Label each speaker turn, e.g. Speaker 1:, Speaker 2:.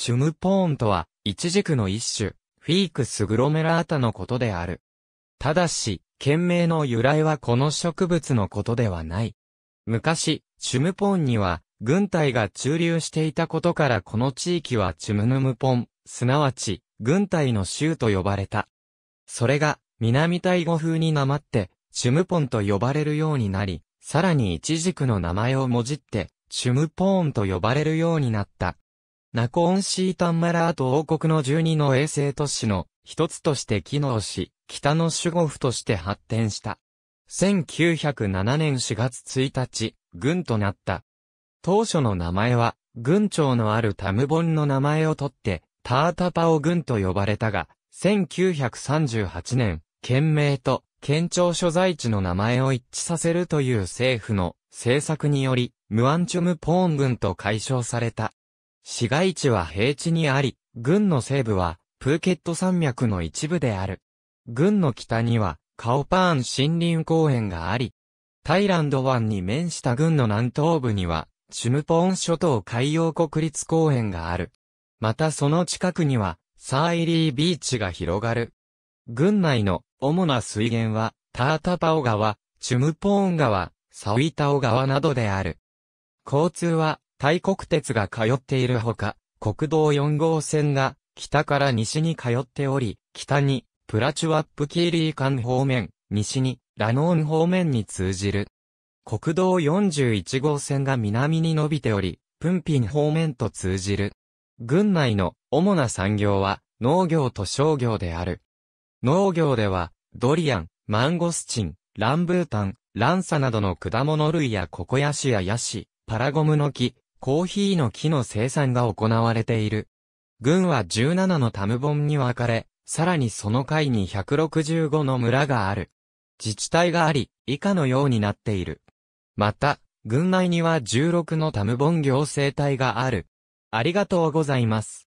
Speaker 1: チュムポーンとは、イチジクの一種、フィークスグロメラータのことである。ただし、県名の由来はこの植物のことではない。昔、チュムポーンには、軍隊が駐留していたことからこの地域はチュムヌムポン、すなわち、軍隊の州と呼ばれた。それが、南タイ語風に名まって、チュムポンと呼ばれるようになり、さらにイチジクの名前をもじって、チュムポーンと呼ばれるようになった。ナコーンシータンマラート王国の12の衛星都市の一つとして機能し、北の守護府として発展した。1907年4月1日、軍となった。当初の名前は、軍庁のあるタムボンの名前を取って、タータパオ軍と呼ばれたが、1938年、県名と県庁所在地の名前を一致させるという政府の政策により、ムアンチュムポーン軍と解消された。市街地は平地にあり、郡の西部はプーケット山脈の一部である。郡の北にはカオパーン森林公園があり、タイランド湾に面した郡の南東部には、チュムポーン諸島海洋国立公園がある。またその近くには、サーイリービーチが広がる。郡内の主な水源は、タータパオ川、チュムポーン川、サウイタオ川などである。交通は大国鉄が通っているほか、国道4号線が北から西に通っており、北にプラチュアップキーリー間方面、西にラノーン方面に通じる。国道41号線が南に伸びており、プンピン方面と通じる。郡内の主な産業は農業と商業である。農業では、ドリアン、マンゴスチン、ランブータン、ランサなどの果物類やココヤシやヤシ、パラゴムの木、コーヒーの木の生産が行われている。軍は17のタムボンに分かれ、さらにその階に165の村がある。自治体があり、以下のようになっている。また、軍内には16のタムボン行政体がある。ありがとうございます。